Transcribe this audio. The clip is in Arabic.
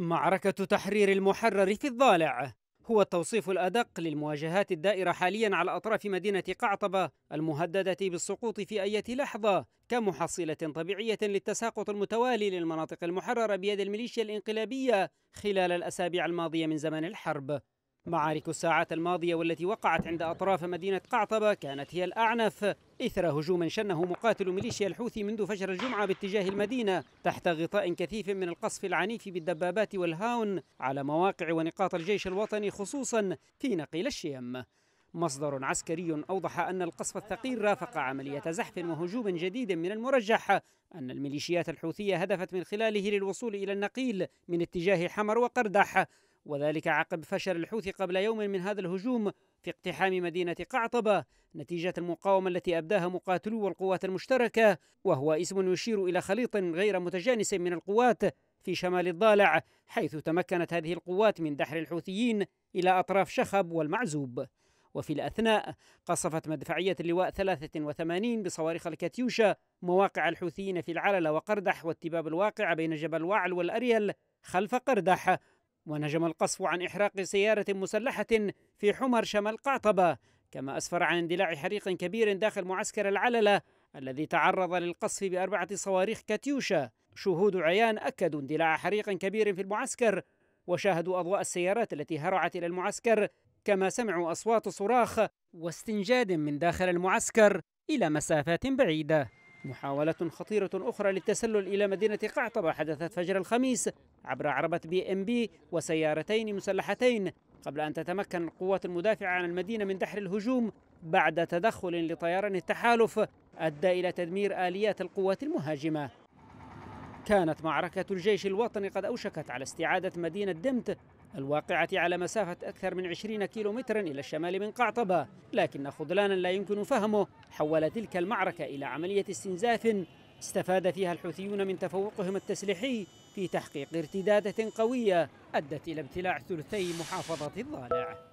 معركة تحرير المحرر في الضالع هو التوصيف الأدق للمواجهات الدائرة حاليا على أطراف مدينة قعطبة المهددة بالسقوط في أي لحظة كمحصلة طبيعية للتساقط المتوالي للمناطق المحررة بيد الميليشيا الإنقلابية خلال الأسابيع الماضية من زمن الحرب معارك الساعات الماضية والتي وقعت عند أطراف مدينة قعطبة كانت هي الأعنف إثر هجوم شنه مقاتل ميليشيا الحوثي منذ فجر الجمعة باتجاه المدينة تحت غطاء كثيف من القصف العنيف بالدبابات والهاون على مواقع ونقاط الجيش الوطني خصوصا في نقيل الشيم مصدر عسكري أوضح أن القصف الثقيل رافق عملية زحف وهجوم جديد من المرجح أن الميليشيات الحوثية هدفت من خلاله للوصول إلى النقيل من اتجاه حمر وقردح وذلك عقب فشل الحوثي قبل يوم من هذا الهجوم في اقتحام مدينة قعطبة نتيجة المقاومة التي أبداها مقاتلو القوات المشتركة وهو اسم يشير إلى خليط غير متجانس من القوات في شمال الضالع حيث تمكنت هذه القوات من دحر الحوثيين إلى أطراف شخب والمعزوب وفي الأثناء قصفت مدفعية اللواء 83 بصواريخ الكاتيوشا مواقع الحوثيين في العللة وقردح واتباب الواقع بين جبل وعل والأريل خلف قردح ونجم القصف عن إحراق سيارة مسلحة في حمر شمال قعطبة كما أسفر عن اندلاع حريق كبير داخل معسكر العللة الذي تعرض للقصف بأربعة صواريخ كاتيوشا شهود عيان أكدوا اندلاع حريق كبير في المعسكر وشاهدوا أضواء السيارات التي هرعت إلى المعسكر كما سمعوا أصوات صراخ واستنجاد من داخل المعسكر إلى مسافات بعيدة محاولة خطيرة أخرى للتسلل إلى مدينة قعطبة حدثت فجر الخميس عبر عربة بي ام بي وسيارتين مسلحتين قبل أن تتمكن القوات المدافعة عن المدينة من دحر الهجوم بعد تدخل لطيران التحالف أدى إلى تدمير آليات القوات المهاجمة كانت معركة الجيش الوطني قد أوشكت على استعادة مدينة دمت الواقعة على مسافة أكثر من 20 كيلومترا إلى الشمال من قعطبة لكن خذلانا لا يمكن فهمه حول تلك المعركة إلى عملية استنزاف استفاد فيها الحوثيون من تفوقهم التسليحي في تحقيق ارتدادة قوية أدت إلى ابتلاع ثلثي محافظة الضالع